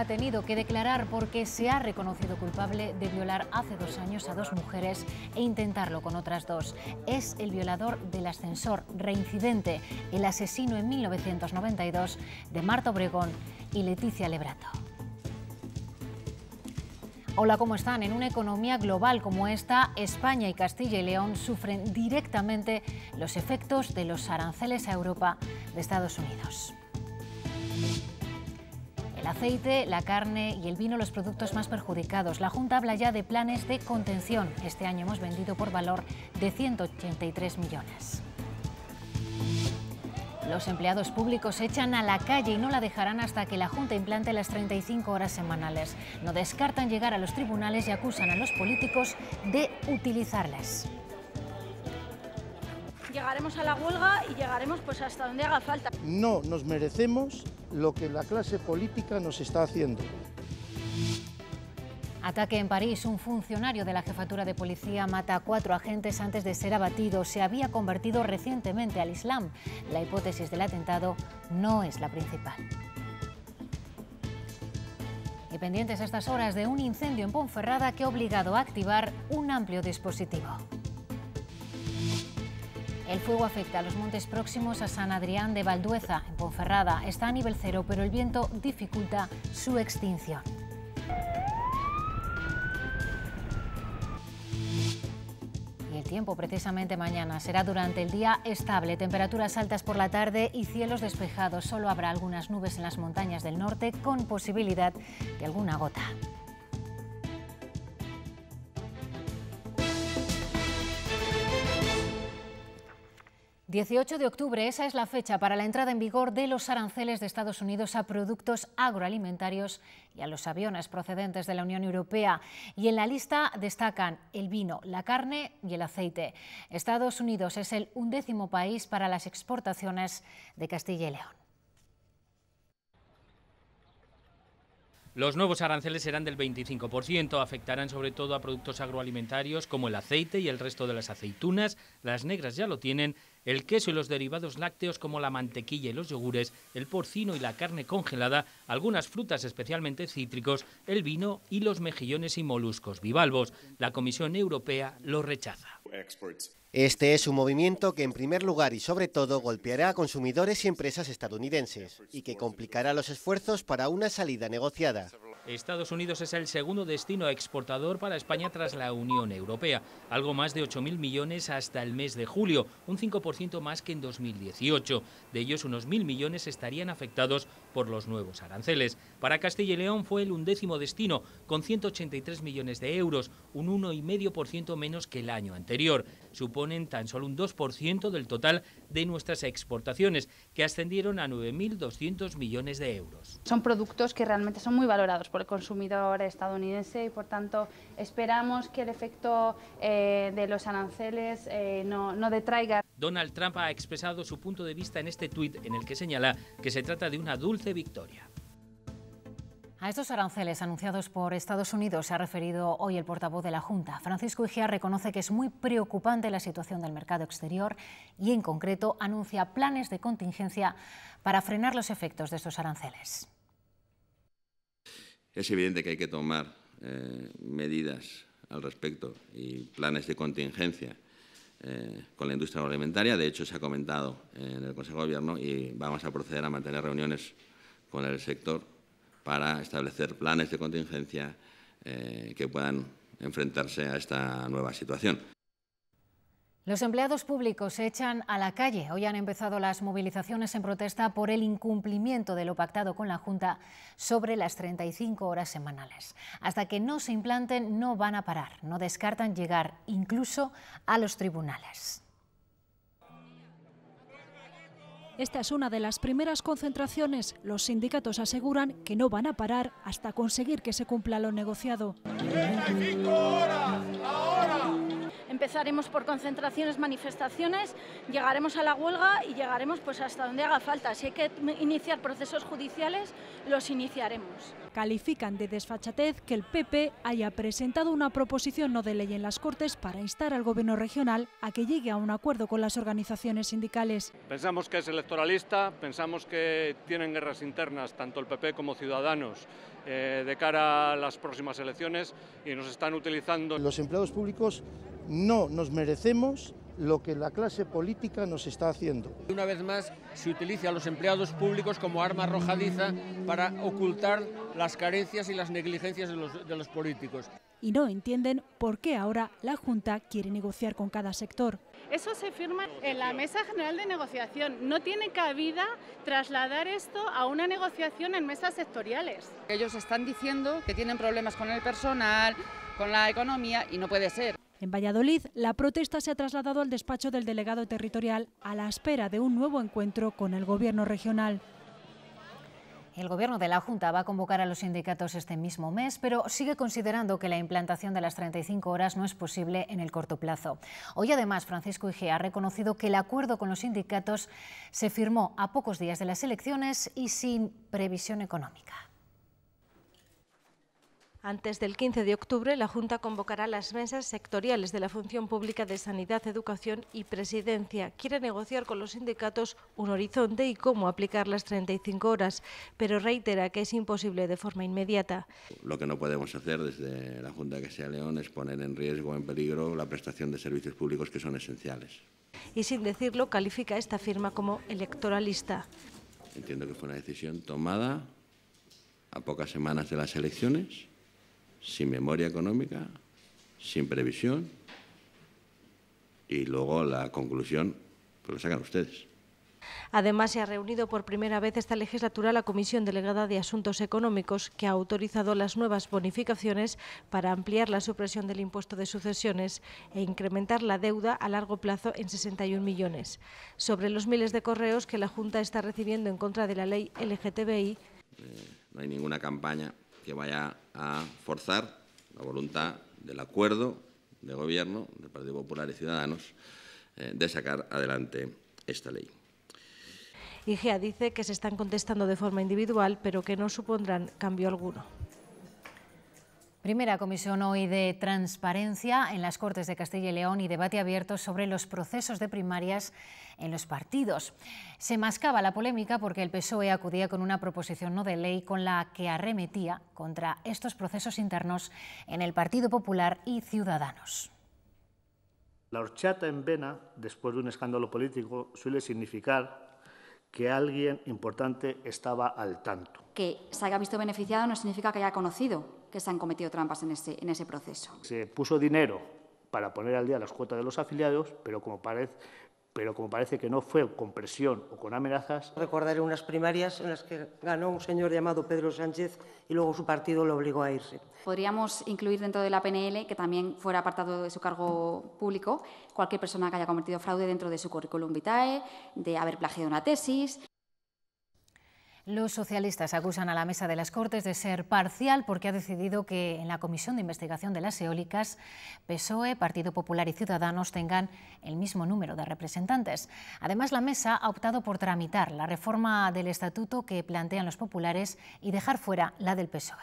ha tenido que declarar porque se ha reconocido culpable de violar hace dos años a dos mujeres e intentarlo con otras dos. Es el violador del ascensor reincidente, el asesino en 1992 de Marta Obregón y Leticia Lebrato. Hola, ¿cómo están? En una economía global como esta, España y Castilla y León sufren directamente los efectos de los aranceles a Europa de Estados Unidos. El aceite, la carne y el vino los productos más perjudicados. La Junta habla ya de planes de contención. Este año hemos vendido por valor de 183 millones. Los empleados públicos se echan a la calle y no la dejarán hasta que la Junta implante las 35 horas semanales. No descartan llegar a los tribunales y acusan a los políticos de utilizarlas llegaremos a la huelga y llegaremos pues hasta donde haga falta. No nos merecemos lo que la clase política nos está haciendo. Ataque en París. Un funcionario de la jefatura de policía mata a cuatro agentes antes de ser abatido. Se había convertido recientemente al Islam. La hipótesis del atentado no es la principal. Y pendientes a estas horas de un incendio en Ponferrada que ha obligado a activar un amplio dispositivo. El fuego afecta a los montes próximos a San Adrián de Valdueza, en Ponferrada. Está a nivel cero, pero el viento dificulta su extinción. Y el tiempo precisamente mañana. Será durante el día estable, temperaturas altas por la tarde y cielos despejados. Solo habrá algunas nubes en las montañas del norte con posibilidad de alguna gota. 18 de octubre, esa es la fecha para la entrada en vigor de los aranceles de Estados Unidos a productos agroalimentarios y a los aviones procedentes de la Unión Europea. Y en la lista destacan el vino, la carne y el aceite. Estados Unidos es el undécimo país para las exportaciones de Castilla y León. Los nuevos aranceles serán del 25%, afectarán sobre todo a productos agroalimentarios como el aceite y el resto de las aceitunas, las negras ya lo tienen, el queso y los derivados lácteos como la mantequilla y los yogures, el porcino y la carne congelada, algunas frutas especialmente cítricos, el vino y los mejillones y moluscos bivalvos. La Comisión Europea lo rechaza. Este es un movimiento que en primer lugar y sobre todo golpeará a consumidores y empresas estadounidenses y que complicará los esfuerzos para una salida negociada. Estados Unidos es el segundo destino exportador para España tras la Unión Europea, algo más de 8.000 millones hasta el mes de julio, un 5% más que en 2018. De ellos, unos 1.000 millones estarían afectados por los nuevos aranceles. Para Castilla y León fue el undécimo destino, con 183 millones de euros, un 1,5% menos que el año anterior. Supone suponen tan solo un 2% del total de nuestras exportaciones, que ascendieron a 9.200 millones de euros. Son productos que realmente son muy valorados por el consumidor estadounidense y, por tanto, esperamos que el efecto eh, de los aranceles eh, no, no detraiga. Donald Trump ha expresado su punto de vista en este tuit en el que señala que se trata de una dulce victoria. A estos aranceles anunciados por Estados Unidos se ha referido hoy el portavoz de la Junta. Francisco Igea reconoce que es muy preocupante la situación del mercado exterior y, en concreto, anuncia planes de contingencia para frenar los efectos de estos aranceles. Es evidente que hay que tomar eh, medidas al respecto y planes de contingencia eh, con la industria agroalimentaria. De hecho, se ha comentado en el Consejo de Gobierno y vamos a proceder a mantener reuniones con el sector para establecer planes de contingencia eh, que puedan enfrentarse a esta nueva situación. Los empleados públicos se echan a la calle. Hoy han empezado las movilizaciones en protesta por el incumplimiento de lo pactado con la Junta sobre las 35 horas semanales. Hasta que no se implanten no van a parar. No descartan llegar incluso a los tribunales. Esta es una de las primeras concentraciones. Los sindicatos aseguran que no van a parar hasta conseguir que se cumpla lo negociado. Empezaremos por concentraciones, manifestaciones, llegaremos a la huelga y llegaremos pues hasta donde haga falta. Si hay que iniciar procesos judiciales, los iniciaremos. Califican de desfachatez que el PP haya presentado una proposición no de ley en las Cortes para instar al Gobierno regional a que llegue a un acuerdo con las organizaciones sindicales. Pensamos que es electoralista, pensamos que tienen guerras internas tanto el PP como Ciudadanos eh, de cara a las próximas elecciones y nos están utilizando. Los empleados públicos no nos merecemos lo que la clase política nos está haciendo. Una vez más se utiliza a los empleados públicos como arma arrojadiza para ocultar las carencias y las negligencias de los, políticos. Y no entienden por qué ahora la Junta quiere negociar con cada sector. Eso se firma en la Mesa General de Negociación. No tiene cabida trasladar esto a una negociación en mesas sectoriales. Ellos están diciendo que tienen problemas con el personal, con la economía y no puede ser. En Valladolid, la protesta se ha trasladado al despacho del delegado territorial a la espera de un nuevo encuentro con el gobierno regional. El Gobierno de la Junta va a convocar a los sindicatos este mismo mes, pero sigue considerando que la implantación de las 35 horas no es posible en el corto plazo. Hoy, además, Francisco Igea ha reconocido que el acuerdo con los sindicatos se firmó a pocos días de las elecciones y sin previsión económica. Antes del 15 de octubre, la Junta convocará las mesas sectoriales de la Función Pública de Sanidad, Educación y Presidencia. Quiere negociar con los sindicatos un horizonte y cómo aplicar las 35 horas, pero reitera que es imposible de forma inmediata. Lo que no podemos hacer desde la Junta que sea León es poner en riesgo, en peligro, la prestación de servicios públicos que son esenciales. Y sin decirlo, califica esta firma como electoralista. Entiendo que fue una decisión tomada a pocas semanas de las elecciones sin memoria económica, sin previsión, y luego la conclusión pues lo sacan ustedes. Además, se ha reunido por primera vez esta legislatura la Comisión Delegada de Asuntos Económicos, que ha autorizado las nuevas bonificaciones para ampliar la supresión del impuesto de sucesiones e incrementar la deuda a largo plazo en 61 millones. Sobre los miles de correos que la Junta está recibiendo en contra de la ley LGTBI. Eh, no hay ninguna campaña que vaya a forzar la voluntad del acuerdo de gobierno del Partido Popular y Ciudadanos eh, de sacar adelante esta ley. IGEA dice que se están contestando de forma individual, pero que no supondrán cambio alguno. Primera comisión hoy de transparencia en las Cortes de Castilla y León y debate abierto sobre los procesos de primarias en los partidos. Se mascaba la polémica porque el PSOE acudía con una proposición no de ley con la que arremetía contra estos procesos internos en el Partido Popular y Ciudadanos. La horchata en vena, después de un escándalo político, suele significar que alguien importante estaba al tanto. Que se haya visto beneficiado no significa que haya conocido que se han cometido trampas en ese, en ese proceso. Se puso dinero para poner al día las cuotas de los afiliados, pero como parece, pero como parece que no fue con presión o con amenazas. Recordaré unas primarias en las que ganó un señor llamado Pedro Sánchez y luego su partido lo obligó a irse. Podríamos incluir dentro de la PNL que también fuera apartado de su cargo público cualquier persona que haya cometido fraude dentro de su currículum vitae, de haber plagiado una tesis. Los socialistas acusan a la mesa de las Cortes de ser parcial porque ha decidido que en la Comisión de Investigación de las Eólicas, PSOE, Partido Popular y Ciudadanos tengan el mismo número de representantes. Además, la mesa ha optado por tramitar la reforma del estatuto que plantean los populares y dejar fuera la del PSOE.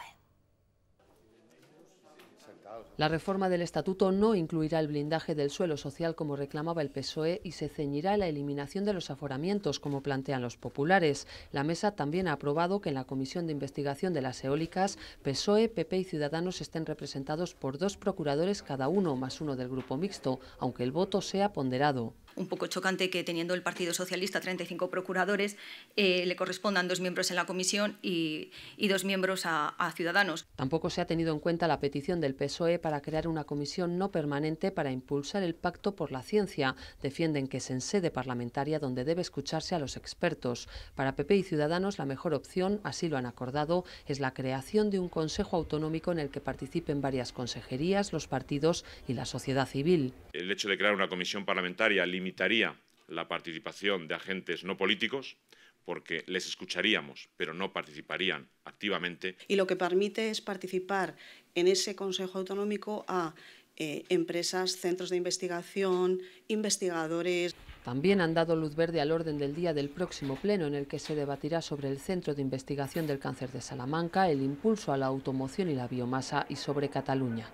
La reforma del estatuto no incluirá el blindaje del suelo social como reclamaba el PSOE y se ceñirá a la eliminación de los aforamientos como plantean los populares. La mesa también ha aprobado que en la comisión de investigación de las eólicas PSOE, PP y Ciudadanos estén representados por dos procuradores cada uno más uno del grupo mixto, aunque el voto sea ponderado un poco chocante que teniendo el Partido Socialista 35 procuradores, eh, le correspondan dos miembros en la comisión y, dos miembros a, a Ciudadanos. Tampoco se ha tenido en cuenta la petición del PSOE para crear una comisión no permanente para impulsar el Pacto por la Ciencia. Defienden que es en sede parlamentaria donde debe escucharse a los expertos. Para PP y Ciudadanos la mejor opción, así lo han acordado, es la creación de un Consejo Autonómico en el que participen varias consejerías, los partidos y la sociedad civil. El hecho de crear una comisión parlamentaria limita limitaría la participación de agentes no políticos, porque les escucharíamos, pero no participarían activamente. Y lo que permite es participar en ese Consejo Autonómico a eh, empresas, centros de investigación, investigadores. También han dado luz verde al orden del día del próximo pleno en el que se debatirá sobre el Centro de Investigación del Cáncer de Salamanca, el impulso a la automoción y la biomasa y sobre Cataluña.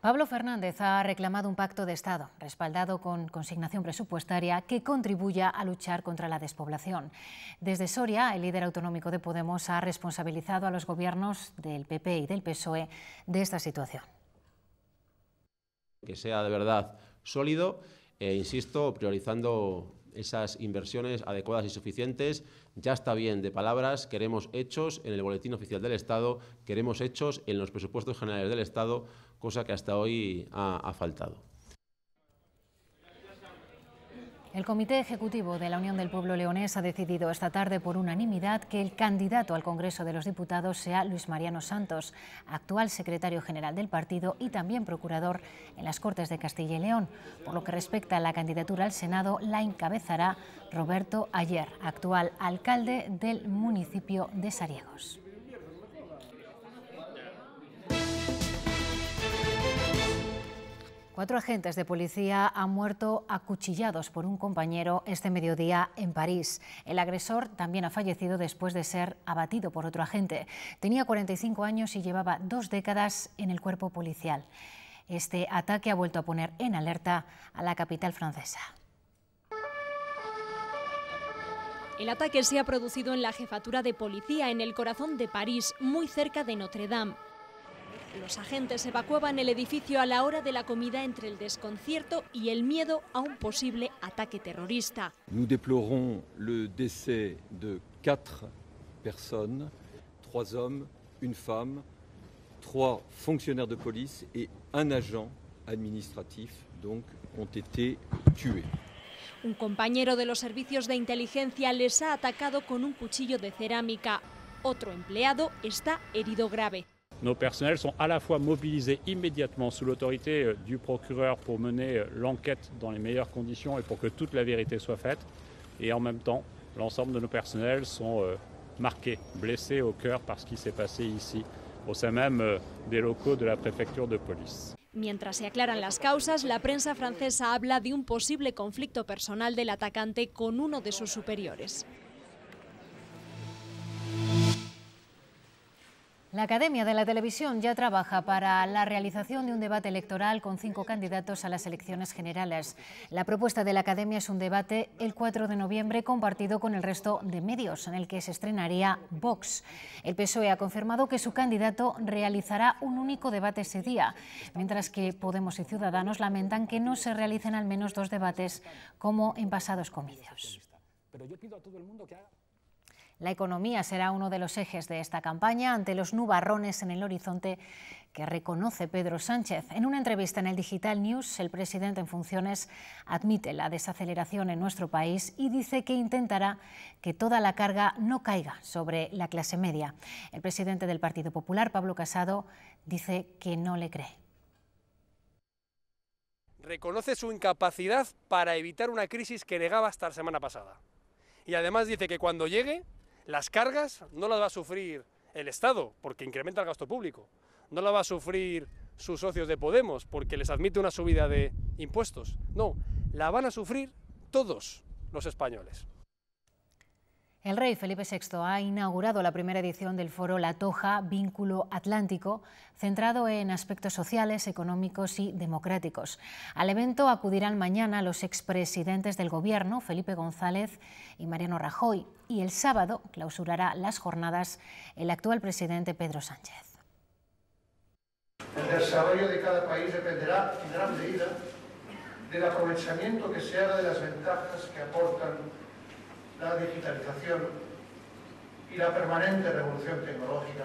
Pablo Fernández ha reclamado un pacto de Estado, respaldado con consignación presupuestaria, que contribuya a luchar contra la despoblación. Desde Soria, el líder autonómico de Podemos ha responsabilizado a los gobiernos del PP y del PSOE de esta situación. Que sea de verdad sólido, e insisto, priorizando esas inversiones adecuadas y suficientes. Ya está bien de palabras, queremos hechos en el Boletín Oficial del Estado, queremos hechos en los presupuestos generales del Estado cosa que hasta hoy ha, faltado. El Comité Ejecutivo de la Unión del Pueblo Leonés ha decidido esta tarde por unanimidad que el candidato al Congreso de los Diputados sea Luis Mariano Santos, actual secretario general del partido y también procurador en las Cortes de Castilla y León. Por lo que respecta a la candidatura al Senado, la encabezará Roberto Ayer, actual alcalde del municipio de Sariegos. Cuatro agentes de policía han muerto acuchillados por un compañero este mediodía en París. El agresor también ha fallecido después de ser abatido por otro agente. Tenía 45 años y llevaba dos décadas en el cuerpo policial. Este ataque ha vuelto a poner en alerta a la capital francesa. El ataque se ha producido en la jefatura de policía en el corazón de París, muy cerca de Notre Dame. Los agentes evacuaban el edificio a la hora de la comida entre el desconcierto y el miedo a un posible ataque terrorista. Nous déplorons le décès de cuatro personnes, trois hommes, une femme, trois fonctionnaires de police et un agent administratif, donc, ont été tués. Un compañero de los servicios de inteligencia les ha atacado con un cuchillo de cerámica. Otro empleado está herido grave. Nos personnels sont à la fois mobilisés immédiatement sous l'autorité euh, du procureur pour mener euh, l'enquête dans les meilleures conditions et pour que toute la vérité soit faite. Et en même temps, l'ensemble de nos personnels sont euh, marqués, blessés au cœur par ce qui s'est passé ici, au sein même des locaux de la préfecture de police. Mientras se aclaran las causas, la prensa francesa habla de un posible conflicto personal del atacante con uno de sus superiores. La Academia de la Televisión ya trabaja para la realización de un debate electoral con cinco candidatos a las elecciones generales. La propuesta de la Academia es un debate el 4 de noviembre compartido con el resto de medios, en el que se estrenaría Vox. El PSOE ha confirmado que su candidato realizará un único debate ese día, mientras que Podemos y Ciudadanos lamentan que no se realicen al menos dos debates como en pasados comicios. Pero pido todo el mundo la economía será uno de los ejes de esta campaña ante los nubarrones en el horizonte que reconoce Pedro Sánchez. En una entrevista en el Digital News, el presidente en funciones admite la desaceleración en nuestro país y dice que intentará que toda la carga no caiga sobre la clase media. El presidente del Partido Popular, Pablo Casado, dice que no le cree. Reconoce su incapacidad para evitar una crisis que negaba hasta la semana pasada. Y además dice que cuando llegue las cargas no las va a sufrir el Estado, porque incrementa el gasto público. No las va a sufrir sus socios de Podemos, porque les admite una subida de impuestos. No, la van a sufrir todos los españoles. El rey Felipe VI ha inaugurado la primera edición del foro La Toja, Vínculo Atlántico, centrado en aspectos sociales, económicos y democráticos. Al evento acudirán mañana los expresidentes del Gobierno, Felipe González y Mariano Rajoy, y el sábado clausurará las jornadas el actual presidente Pedro Sánchez. El desarrollo de cada país dependerá en gran medida del aprovechamiento que se haga de las ventajas que aportan la digitalización y la permanente revolución tecnológica.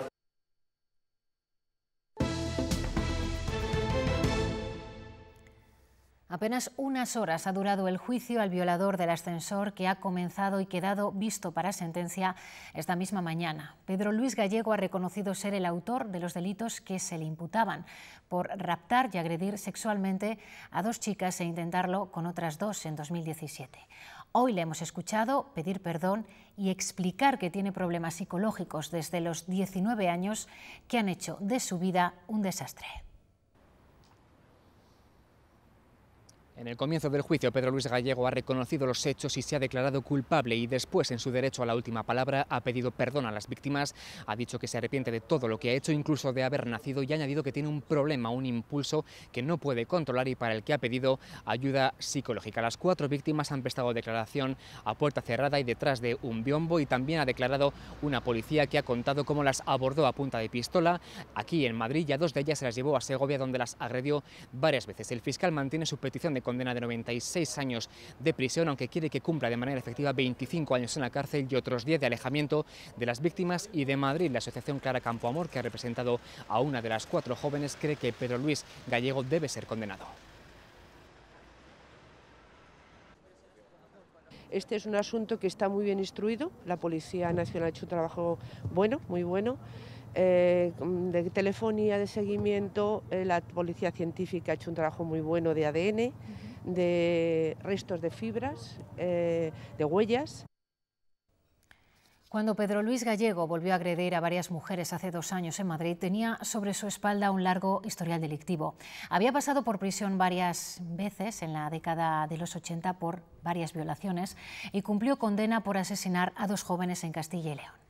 Apenas unas horas ha durado el juicio al violador del ascensor que ha comenzado y quedado visto para sentencia esta misma mañana. Pedro Luis Gallego ha reconocido ser el autor de los delitos que se le imputaban por raptar y agredir sexualmente a dos chicas e intentarlo con otras dos en 2017. Hoy le hemos escuchado pedir perdón y explicar que tiene problemas psicológicos desde los 19 años que han hecho de su vida un desastre. En el comienzo del juicio, Pedro Luis Gallego ha reconocido los hechos y se ha declarado culpable y después, en su derecho a la última palabra, ha pedido perdón a las víctimas, ha dicho que se arrepiente de todo lo que ha hecho, incluso de haber nacido, y ha añadido que tiene un problema, un impulso que no puede controlar y para el que ha pedido ayuda psicológica. Las cuatro víctimas han prestado declaración a puerta cerrada y detrás de un biombo y también ha declarado una policía que ha contado cómo las abordó a punta de pistola aquí en Madrid y a dos de ellas se las llevó a Segovia donde las agredió varias veces. El fiscal mantiene su petición de condena de 96 años de prisión, aunque quiere que cumpla de manera efectiva 25 años en la cárcel y otros 10 de alejamiento de las víctimas y de Madrid. La Asociación Clara Campoamor, que ha representado a una de las cuatro jóvenes, cree que Pedro Luis Gallego debe ser condenado. Este es un asunto que está muy bien instruido. La Policía Nacional ha hecho un trabajo bueno, muy bueno. Eh, mm, de telefonía de seguimiento, eh, la policía científica ha hecho un trabajo muy bueno de ADN, de restos de fibras, eh, de huellas. Cuando Pedro Luis Gallego volvió a agredir a varias mujeres hace dos años en Madrid, tenía sobre su espalda un largo historial delictivo. Había pasado por prisión varias veces en la década de los 80 por varias violaciones y cumplió condena por asesinar a dos jóvenes en Castilla y León.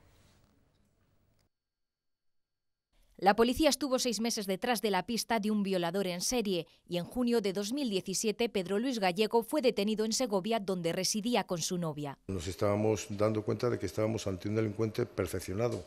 La policía estuvo seis meses detrás de la pista de un violador en serie y en junio de 2017 Pedro Luis Gallego fue detenido en Segovia donde residía con su novia. Nos estábamos dando cuenta de que estábamos ante un delincuente perfeccionado,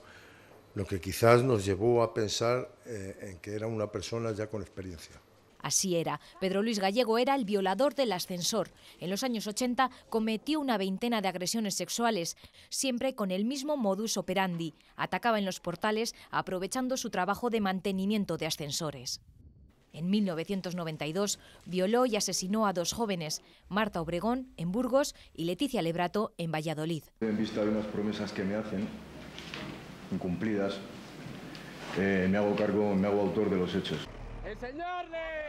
lo que quizás nos llevó a pensar eh, en que era una persona ya con experiencia. Así era. Pedro Luis Gallego era el violador del ascensor. En los años 80 cometió una veintena de agresiones sexuales, siempre con el mismo modus operandi. Atacaba en los portales aprovechando su trabajo de mantenimiento de ascensores. En 1992 violó y asesinó a dos jóvenes, Marta Obregón en Burgos y Leticia Lebrato en Valladolid. En vista de unas promesas que me hacen, incumplidas, eh, me hago cargo, me hago autor de los hechos.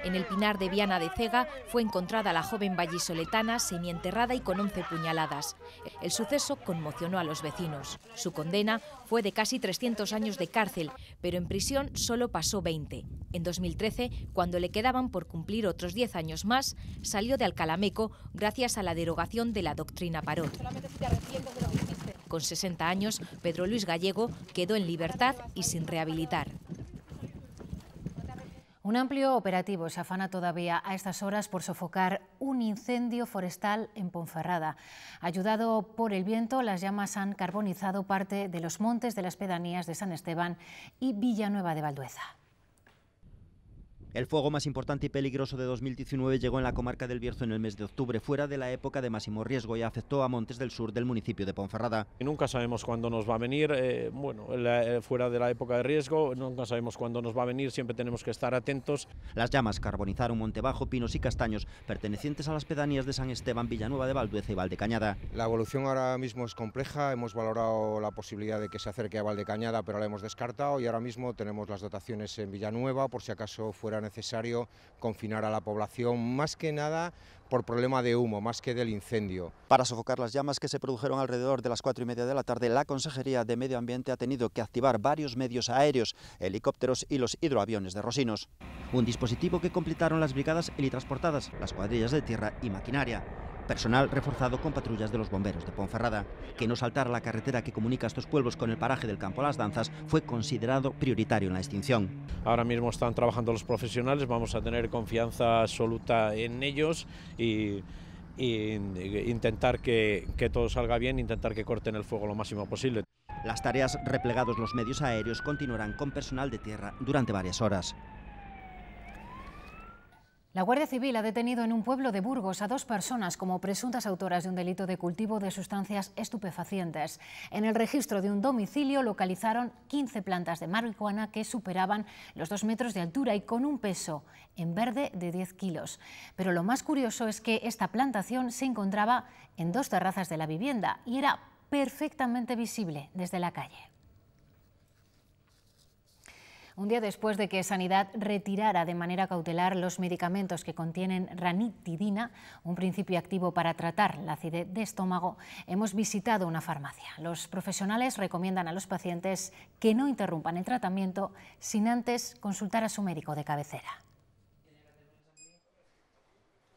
En el pinar de Viana de Cega fue encontrada la joven vallisoletana semienterrada y con 11 puñaladas. El suceso conmocionó a los vecinos. Su condena fue de casi 300 años de cárcel, pero en prisión solo pasó 20. En 2013, cuando le quedaban por cumplir otros 10 años más, salió de Alcalameco gracias a la derogación de la doctrina Parot. Con 60 años, Pedro Luis Gallego quedó en libertad y sin rehabilitar. Un amplio operativo se afana todavía a estas horas por sofocar un incendio forestal en Ponferrada. Ayudado por el viento, las llamas han carbonizado parte de los montes de las pedanías de San Esteban y Villanueva de Valdueza. El fuego más importante y peligroso de 2019 llegó en la comarca del Bierzo en el mes de octubre, fuera de la época de máximo riesgo y afectó a Montes del Sur del municipio de Ponferrada. Nunca sabemos cuándo nos va a venir, eh, bueno, eh, fuera de la época de riesgo, nunca sabemos cuándo nos va a venir, siempre tenemos que estar atentos. Las llamas carbonizaron Montebajo, Pinos y Castaños, pertenecientes a las pedanías de San Esteban, Villanueva de Valdueza y Valdecañada. La evolución ahora mismo es compleja, hemos valorado la posibilidad de que se acerque a Valdecañada, pero la hemos descartado y ahora mismo tenemos las dotaciones en Villanueva, por si acaso fuera necesario confinar a la población, más que nada por problema de humo, más que del incendio. Para sofocar las llamas que se produjeron alrededor de las cuatro y media de la tarde, la Consejería de Medio Ambiente ha tenido que activar varios medios aéreos, helicópteros y los hidroaviones de Rosinos. Un dispositivo que completaron las brigadas helitransportadas, las cuadrillas de tierra y maquinaria. Personal reforzado con patrullas de los bomberos de Ponferrada. Que no saltar la carretera que comunica estos pueblos con el paraje del Campo Las Danzas fue considerado prioritario en la extinción. Ahora mismo están trabajando los profesionales, vamos a tener confianza absoluta en ellos y e intentar que, que, todo salga bien, intentar que corten el fuego lo máximo posible. Las tareas replegados los medios aéreos continuarán con personal de tierra durante varias horas. La Guardia Civil ha detenido en un pueblo de Burgos a dos personas como presuntas autoras de un delito de cultivo de sustancias estupefacientes. En el registro de un domicilio localizaron 15 plantas de marihuana que superaban los 2 metros de altura y con un peso en verde de 10 kilos. Pero lo más curioso es que esta plantación se encontraba en dos terrazas de la vivienda y era perfectamente visible desde la calle un día después de que Sanidad retirara de manera cautelar los medicamentos que contienen ranitidina, un principio activo para tratar la acidez de estómago, hemos visitado una farmacia. Los profesionales recomiendan a los pacientes que no interrumpan el tratamiento sin antes consultar a su médico de cabecera.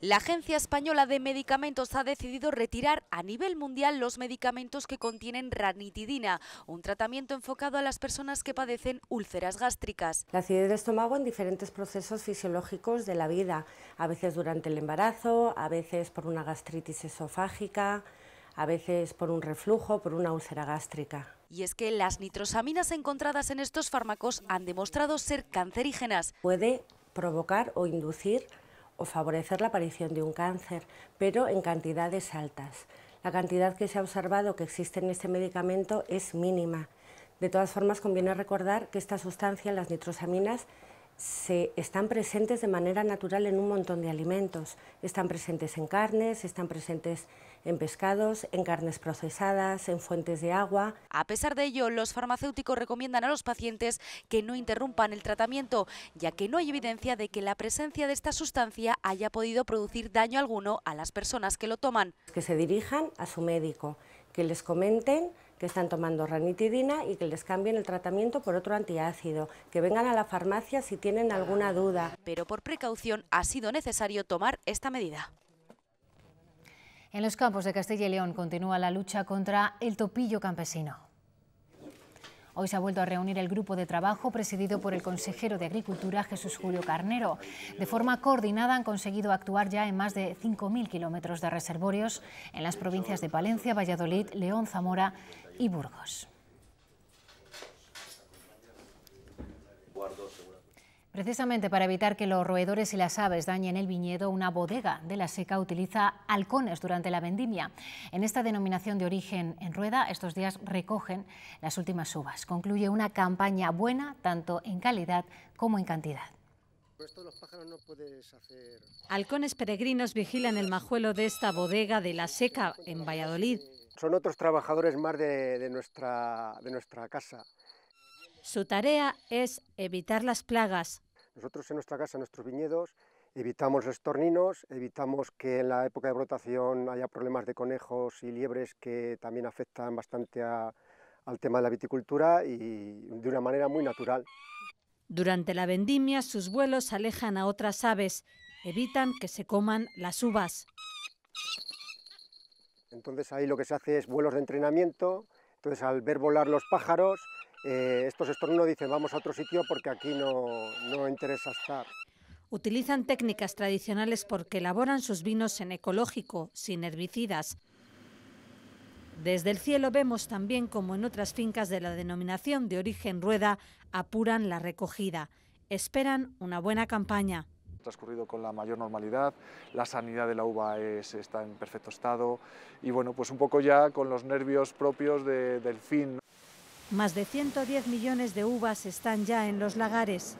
La Agencia Española de Medicamentos ha decidido retirar a nivel mundial los medicamentos que contienen ranitidina, un tratamiento enfocado a las personas que padecen úlceras gástricas. La acidez del estómago en diferentes procesos fisiológicos de la vida, a veces durante el embarazo, a veces por una gastritis esofágica, a veces por un reflujo, por una úlcera gástrica. Y es que las nitrosaminas encontradas en estos fármacos han demostrado ser cancerígenas. Puede provocar o inducir favorecer la aparición de un cáncer, pero en cantidades altas. La cantidad que se ha observado que existe en este medicamento es mínima. De todas formas, conviene recordar que esta sustancia, las nitrosaminas, se, están presentes de manera natural en un montón de alimentos. Están presentes en carnes, están presentes en pescados, en carnes procesadas, en fuentes de agua. A pesar de ello, los farmacéuticos recomiendan a los pacientes que no interrumpan el tratamiento, ya que no hay evidencia de que la presencia de esta sustancia haya podido producir daño alguno a las personas que lo toman. Que se dirijan a su médico, que les comenten que están tomando ranitidina y que les cambien el tratamiento por otro antiácido, que vengan a la farmacia si tienen alguna duda. Pero por precaución ha sido necesario tomar esta medida. En los campos de Castilla y León continúa la lucha contra el topillo campesino. Hoy se ha vuelto a reunir el grupo de trabajo presidido por el consejero de Agricultura Jesús Julio Carnero. De forma coordinada han conseguido actuar ya en más de 5.000 kilómetros de reservorios en las provincias de Palencia, Valladolid, León, Zamora y Burgos. Precisamente para evitar que los roedores y las aves dañen el viñedo, una bodega de la seca utiliza halcones durante la vendimia. En esta denominación de origen en rueda, estos días recogen las últimas uvas. Concluye una campaña buena tanto en calidad como en cantidad. Halcones peregrinos vigilan el majuelo de esta bodega de la seca en Valladolid. Son otros trabajadores más de, nuestra, de nuestra casa. Su tarea es evitar las plagas. Nosotros en nuestra casa, en nuestros viñedos, evitamos los torninos... evitamos que en la época de brotación haya problemas de conejos y liebres que también afectan bastante al tema de la viticultura y de una manera muy natural. Durante la vendimia sus vuelos alejan a otras aves, evitan que se coman las uvas. Entonces ahí lo que se hace es vuelos de entrenamiento, entonces al ver volar los pájaros eh, estos estornudos dicen vamos a otro sitio porque aquí no, interesa estar. Utilizan técnicas tradicionales porque elaboran sus vinos en ecológico, sin herbicidas. Desde el cielo vemos también como en otras fincas de la denominación de origen rueda apuran la recogida. Esperan una buena campaña transcurrido con la mayor normalidad, la sanidad de la uva está en perfecto estado y bueno, pues un poco ya con los nervios propios del fin. Más de 110 millones de uvas están ya en los lagares.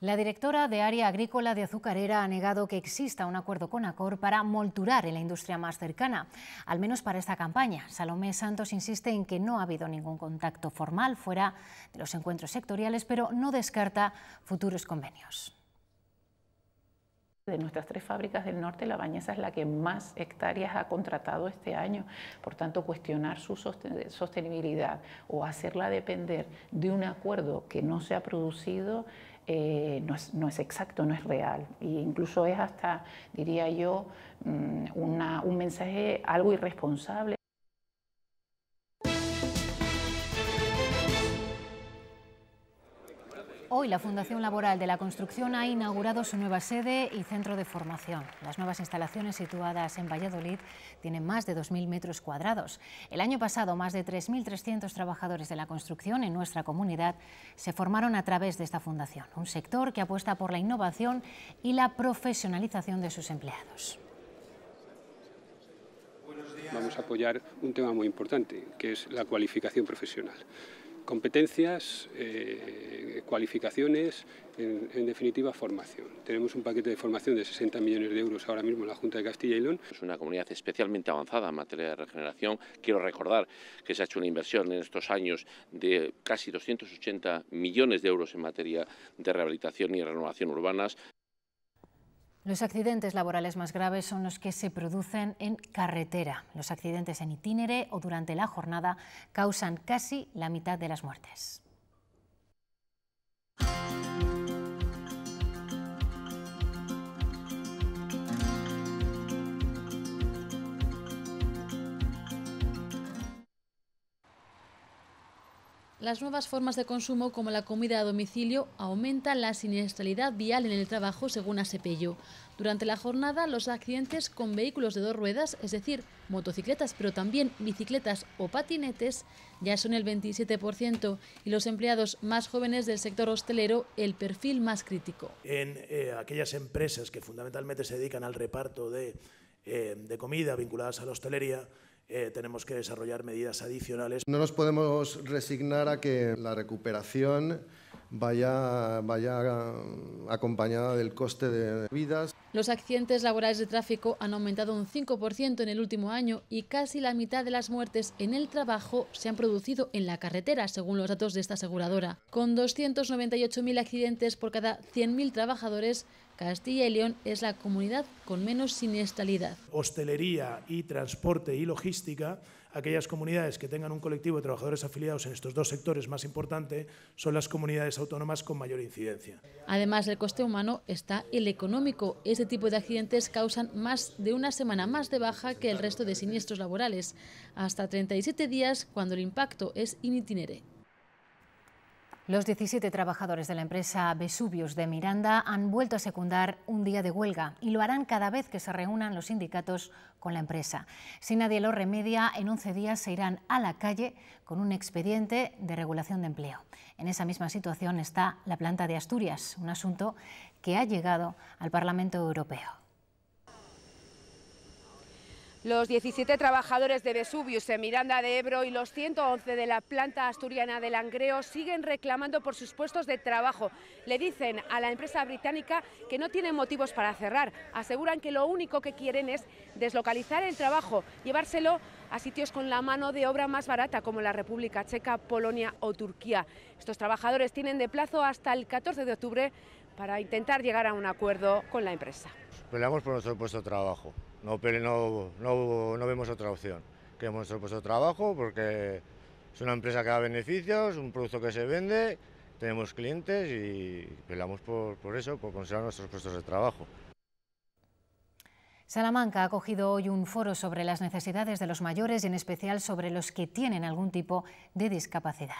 La directora de Área Agrícola de Azucarera ha negado que exista un acuerdo con Acor para molturar en la industria más cercana, al menos para esta campaña. Salomé Santos insiste en que no ha habido ningún contacto formal fuera de los encuentros sectoriales, pero no descarta futuros convenios. De nuestras tres fábricas del norte, la Bañeza es la que más hectáreas ha contratado este año. Por tanto, cuestionar su sostenibilidad o hacerla depender de un acuerdo que no se ha producido eh, no, es, exacto, no es real. E incluso es hasta, diría yo, mm, un mensaje algo irresponsable. Hoy la Fundación Laboral de la Construcción ha inaugurado su nueva sede y centro de formación. Las nuevas instalaciones situadas en Valladolid tienen más de 2.000 metros cuadrados. El año pasado, más de 3.300 trabajadores de la construcción en nuestra comunidad se formaron a través de esta fundación, un sector que apuesta por la innovación y la profesionalización de sus empleados vamos a apoyar un tema muy importante, que es la cualificación profesional competencias, eh, cualificaciones, en, en, definitiva formación. Tenemos un paquete de formación de 60 millones de euros ahora mismo en la Junta de Castilla y León. Es una comunidad especialmente avanzada en materia de regeneración. Quiero recordar que se ha hecho una inversión en estos años de casi 280 millones de euros en materia de rehabilitación y renovación urbanas. Los accidentes laborales más graves son los que se producen en carretera. Los accidentes en itinere o durante la jornada causan casi la mitad de las muertes. Las nuevas formas de consumo como la comida a domicilio aumentan la siniestralidad vial en el trabajo, según Asepello. Durante la jornada, los accidentes con vehículos de dos ruedas, es decir, motocicletas, pero también bicicletas o patinetes, ya son el 27% y los empleados más jóvenes del sector hostelero el perfil más crítico. En eh, aquellas empresas que fundamentalmente se dedican al reparto de eh, comida vinculadas a la hostelería, eh, tenemos que desarrollar medidas adicionales. No nos podemos resignar a que la recuperación vaya, vaya acompañada del coste de vidas. Los accidentes laborales de tráfico han aumentado un 5% en el último año y casi la mitad de las muertes en el trabajo se han producido en la carretera, según los datos de esta aseguradora. Con 298.000 accidentes por cada 100.000 trabajadores, Castilla y León es la comunidad con menos siniestralidad. Hostelería y transporte y logística, aquellas comunidades que tengan un colectivo de trabajadores afiliados en estos dos sectores más importante, son las comunidades autónomas con mayor incidencia. Además, el coste humano está el económico. Es este tipo de accidentes causan más de una semana más de baja que el resto de siniestros laborales, hasta 37 días cuando el impacto es in itinere. Los 17 trabajadores de la empresa Vesuvius de Miranda han vuelto a secundar un día de huelga y lo harán cada vez que se reúnan los sindicatos con la empresa. Si nadie lo remedia, en 11 días se irán a la calle con un expediente de regulación de empleo. En esa misma situación está la planta de Asturias, un asunto que ha llegado al Parlamento Europeo. Los 17 trabajadores de Vesuvius en Miranda de Ebro y los 111 de la planta asturiana de Langreo siguen reclamando por sus puestos de trabajo. Le dicen a la empresa británica que no tienen motivos para cerrar. Aseguran que lo único que quieren es deslocalizar el trabajo, llevárselo a sitios con la mano de obra más barata como la República Checa, Polonia o Turquía. Estos trabajadores tienen de plazo hasta el 14 de octubre para intentar llegar a un acuerdo con la empresa. Peleamos por nuestro puesto de trabajo, no, no, vemos otra opción. Queremos nuestro puesto de trabajo porque es una empresa que da beneficios, un producto que se vende, tenemos clientes y peleamos por, por eso, por conservar nuestros puestos de trabajo. Salamanca ha acogido hoy un foro sobre las necesidades de los mayores y en especial sobre los que tienen algún tipo de discapacidad.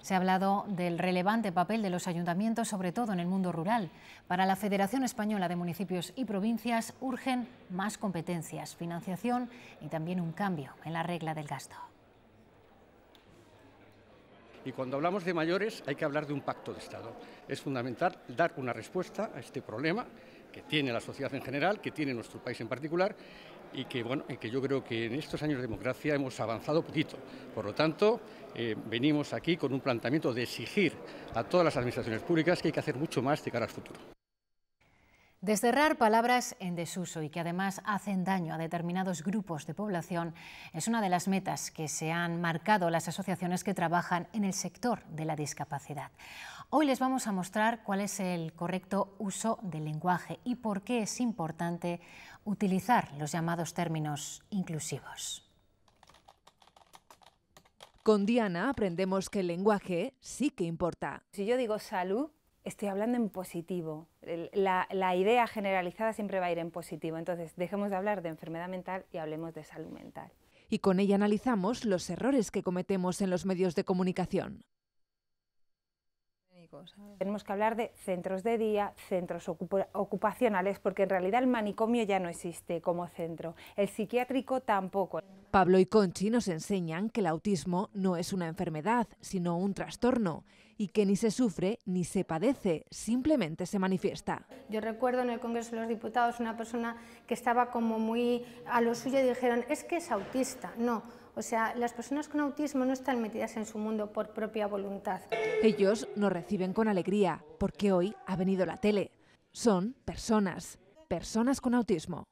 Se ha hablado del relevante papel de los ayuntamientos, sobre todo en el mundo rural. Para la Federación Española de Municipios y Provincias urgen más competencias, financiación y también un cambio en la regla del gasto. Y cuando hablamos de mayores hay que hablar de un pacto de Estado. Es fundamental dar una respuesta a este problema que tiene la sociedad en general, que tiene nuestro país en particular, y que, bueno, y que yo creo que en estos años de democracia hemos avanzado poquito. Por lo tanto, eh, venimos aquí con un planteamiento de exigir a todas las administraciones públicas que hay que hacer mucho más de cara al futuro. Desterrar palabras en desuso y que además hacen daño a determinados grupos de población es una de las metas que se han marcado las asociaciones que trabajan en el sector de la discapacidad. Hoy les vamos a mostrar cuál es el correcto uso del lenguaje y por qué es importante utilizar los llamados términos inclusivos. Con Diana aprendemos que el lenguaje sí que importa. Si yo digo salud, estoy hablando en positivo. La, idea generalizada siempre va a ir en positivo. Entonces, dejemos de hablar de enfermedad mental y hablemos de salud mental. Y con ella analizamos los errores que cometemos en los medios de comunicación. Tenemos que hablar de centros de día, centros ocupacionales, porque en realidad el manicomio ya no existe como centro, el psiquiátrico tampoco. Pablo y Conchi nos enseñan que el autismo no es una enfermedad, sino un trastorno, y que ni se sufre ni se padece, simplemente se manifiesta. Yo recuerdo en el Congreso de los Diputados una persona que estaba como muy a lo suyo y dijeron, es que es autista. No, o sea, las personas con autismo no están metidas en su mundo por propia voluntad. Ellos nos reciben con alegría, porque hoy ha venido la tele. Son personas, personas con autismo.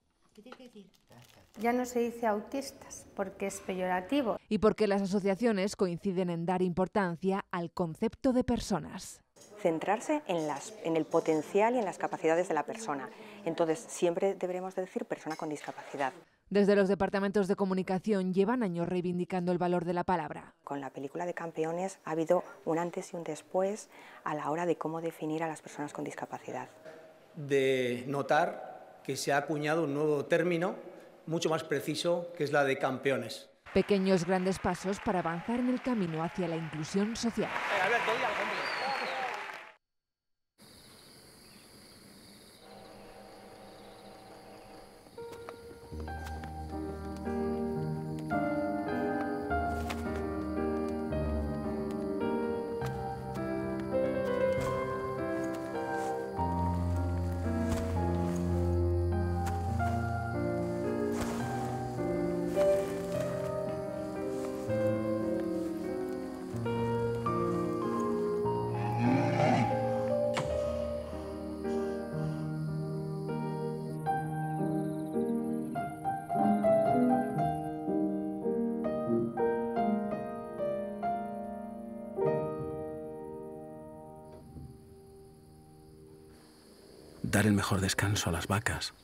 Ya no se dice autistas porque es peyorativo. Y porque las asociaciones coinciden en dar importancia al concepto de personas. Centrarse en, en el potencial y en las capacidades de la persona. Entonces siempre deberemos decir persona con discapacidad. Desde los departamentos de comunicación llevan años reivindicando el valor de la palabra. Con la película de campeones ha habido un antes y un después a la hora de cómo definir a las personas con discapacidad. De notar que se ha acuñado un nuevo término mucho más preciso que es la de campeones. Pequeños grandes pasos para avanzar en el camino hacia la inclusión social. dar el mejor descanso a las vacas.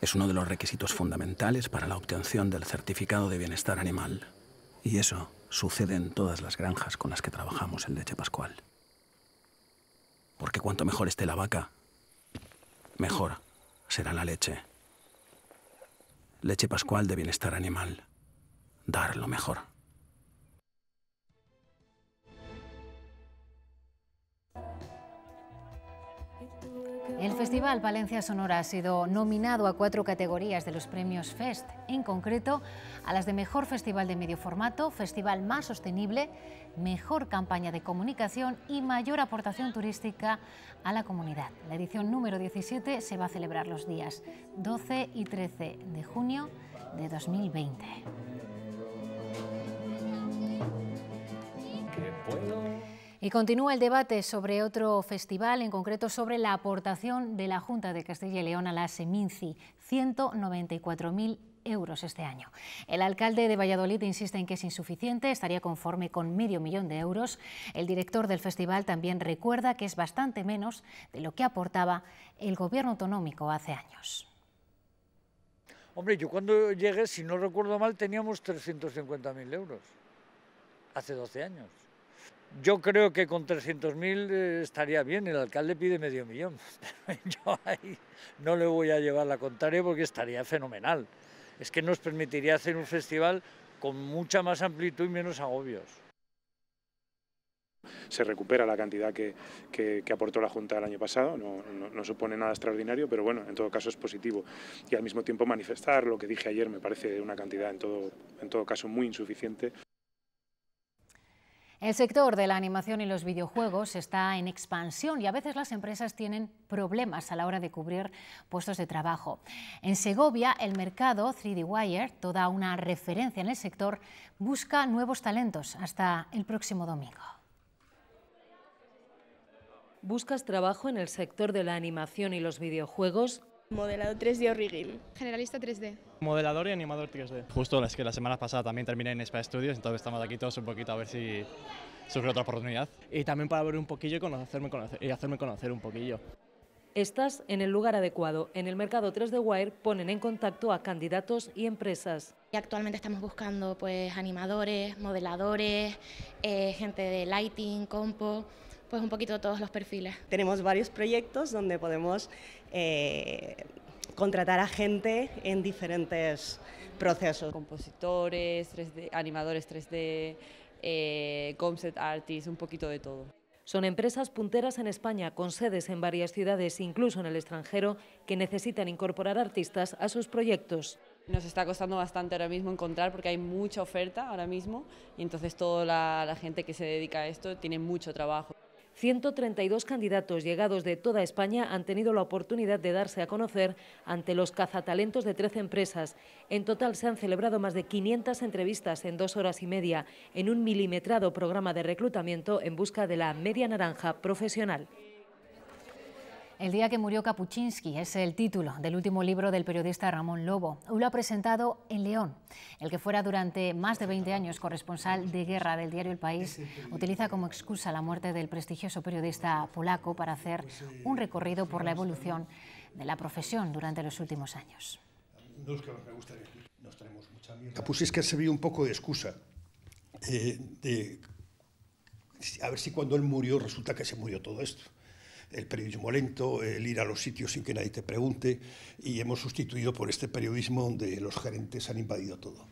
Es uno de los requisitos fundamentales para la obtención del certificado de bienestar animal. Y eso sucede en todas las granjas con las que trabajamos en leche pascual. Porque cuanto mejor esté la vaca, mejor será la leche. Leche pascual de bienestar animal. Dar lo mejor. Festival Valencia Sonora ha sido nominado a cuatro categorías de los premios FEST, en concreto a las de Mejor Festival de Medio Formato, Festival Más Sostenible, Mejor Campaña de Comunicación y Mayor Aportación Turística a la Comunidad. La edición número 17 se va a celebrar los días 12 y 13 de junio de 2020. Y continúa el debate sobre otro festival, en concreto sobre la aportación de la Junta de Castilla y León a la Seminci, 194.000 euros este año. El alcalde de Valladolid insiste en que es insuficiente, estaría conforme con medio millón de euros. El director del festival también recuerda que es bastante menos de lo que aportaba el gobierno autonómico hace años. Hombre, yo cuando llegué, si no recuerdo mal, teníamos 350.000 euros, hace 12 años. Yo creo que con 300.000 eh, estaría bien, el alcalde pide medio millón. yo ahí no le voy a llevar la contraria porque estaría fenomenal. Es que nos permitiría hacer un festival con mucha más amplitud y menos agobios. Se recupera la cantidad que, aportó la Junta el año pasado, no, supone nada extraordinario, pero bueno, en todo caso es positivo. Y al mismo tiempo manifestar lo que dije ayer me parece una cantidad en todo caso muy insuficiente. El sector de la animación y los videojuegos está en expansión y a veces las empresas tienen problemas a la hora de cubrir puestos de trabajo. En Segovia, el mercado 3D Wire, toda una referencia en el sector, busca nuevos talentos hasta el próximo domingo. ¿Buscas trabajo en el sector de la animación y los videojuegos? Modelador 3D Origin. Generalista 3D. Modelador y animador 3D. Justo las que la semana pasada también terminé en Spa Studios, entonces estamos aquí todos un poquito a ver si sufre otra oportunidad. Y también para ver un poquillo y, conocerme, y hacerme conocer un poquillo. Estás en el lugar adecuado. En el mercado 3D Wire ponen en contacto a candidatos y empresas. Y actualmente estamos buscando pues, animadores, modeladores, eh, gente de lighting, compo pues un poquito todos los perfiles. Tenemos varios proyectos donde podemos eh, contratar a gente en diferentes procesos. Compositores, animadores 3D, eh, concept artists, un poquito de todo. Son empresas punteras en España, con sedes en varias ciudades, incluso en el extranjero, que necesitan incorporar artistas a sus proyectos. Nos está costando bastante ahora mismo encontrar porque hay mucha oferta ahora mismo y entonces toda la gente que se dedica a esto tiene mucho trabajo. 132 candidatos llegados de toda España han tenido la oportunidad de darse a conocer ante los cazatalentos de 13 empresas. En total se han celebrado más de 500 entrevistas en dos horas y media en un milimetrado programa de reclutamiento en busca de la media naranja profesional. El día que murió Kapuczynski es el título del último libro del periodista Ramón Lobo. lo ha presentado en León. El que fuera durante más de 20 años corresponsal de guerra del diario El País utiliza como excusa la muerte del prestigioso periodista polaco para hacer un recorrido por la evolución de la profesión durante los últimos años. Kapuczynski ha servido un poco de excusa eh, a ver si cuando él murió resulta que se murió todo esto el periodismo lento, el ir a los sitios sin que nadie te pregunte, y hemos sustituido por este periodismo donde los gerentes han invadido todo.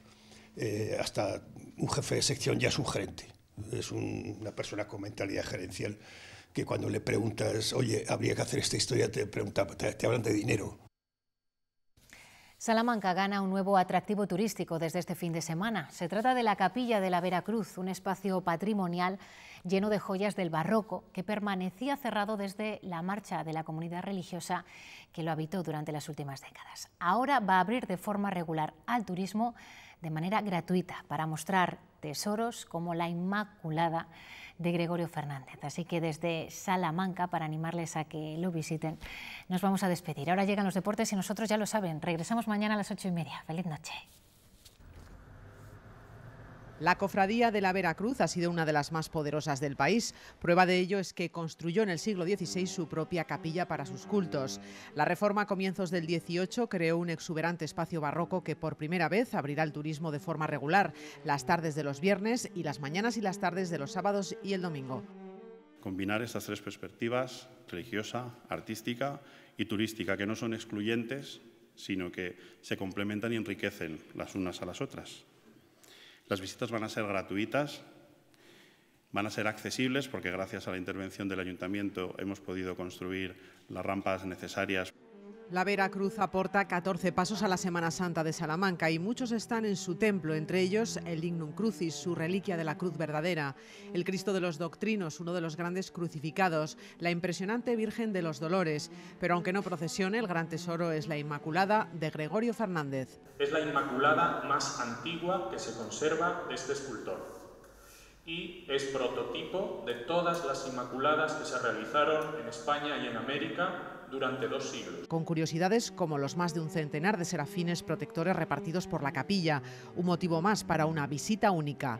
Eh, hasta un jefe de sección ya es un gerente, es una persona con mentalidad gerencial que cuando le preguntas, oye, habría que hacer esta historia, te, pregunta, te hablan de dinero. Salamanca gana un nuevo atractivo turístico desde este fin de semana. Se trata de la Capilla de la Veracruz, un espacio patrimonial lleno de joyas del barroco que permanecía cerrado desde la marcha de la comunidad religiosa que lo habitó durante las últimas décadas. Ahora va a abrir de forma regular al turismo de manera gratuita para mostrar tesoros como la Inmaculada de Gregorio Fernández. Así que desde Salamanca, para animarles a que lo visiten, nos vamos a despedir. Ahora llegan los deportes y nosotros ya lo saben. Regresamos mañana a las ocho y media. Feliz noche. La cofradía de la Veracruz ha sido una de las más poderosas del país. Prueba de ello es que construyó en el siglo XVI su propia capilla para sus cultos. La reforma a comienzos del XVIII creó un exuberante espacio barroco que por primera vez abrirá el turismo de forma regular, las tardes de los viernes y las mañanas y las tardes de los sábados y el domingo. Combinar estas tres perspectivas, religiosa, artística y turística, que no son excluyentes, sino que se complementan y enriquecen las unas a las otras. Las visitas van a ser gratuitas, van a ser accesibles porque gracias a la intervención del ayuntamiento hemos podido construir las rampas necesarias la Vera Cruz aporta 14 pasos a la Semana Santa de Salamanca y muchos están en su templo, entre ellos el Ignum Crucis, su reliquia de la cruz verdadera, el Cristo de los Doctrinos, uno de los grandes crucificados, la impresionante Virgen de los Dolores. Pero aunque no procesione, el gran tesoro es la Inmaculada de Gregorio Fernández. Es la Inmaculada más antigua que se conserva de este escultor y es prototipo de todas las Inmaculadas que se realizaron en España y en América durante siglos. Con curiosidades como los más de un centenar de serafines protectores repartidos por la capilla, un motivo más para una visita única.